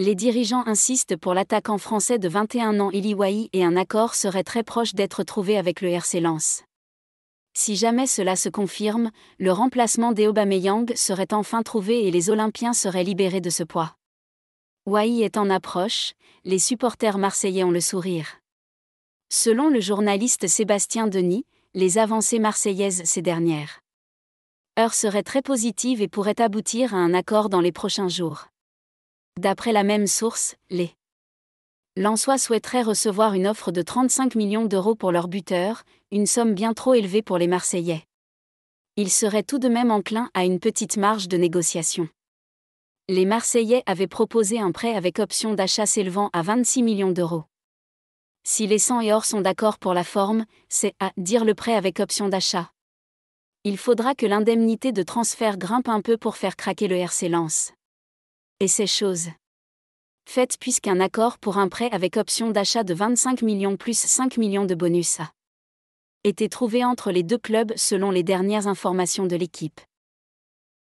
Les dirigeants insistent pour l'attaquant français de 21 ans Wahi et un accord serait très proche d'être trouvé avec le RC Lens. Si jamais cela se confirme, le remplacement d'Eobameyang serait enfin trouvé et les Olympiens seraient libérés de ce poids. Wai est en approche, les supporters marseillais ont le sourire. Selon le journaliste Sébastien Denis, les avancées marseillaises ces dernières heures seraient très positives et pourraient aboutir à un accord dans les prochains jours. D'après la même source, les Lançois souhaiteraient recevoir une offre de 35 millions d'euros pour leur buteur, une somme bien trop élevée pour les Marseillais. Ils seraient tout de même enclins à une petite marge de négociation. Les Marseillais avaient proposé un prêt avec option d'achat s'élevant à 26 millions d'euros. Si les 100 et or sont d'accord pour la forme, c'est à dire le prêt avec option d'achat. Il faudra que l'indemnité de transfert grimpe un peu pour faire craquer le RC Lance et ces choses. Faites puisqu'un accord pour un prêt avec option d'achat de 25 millions plus 5 millions de bonus a été trouvé entre les deux clubs selon les dernières informations de l'équipe.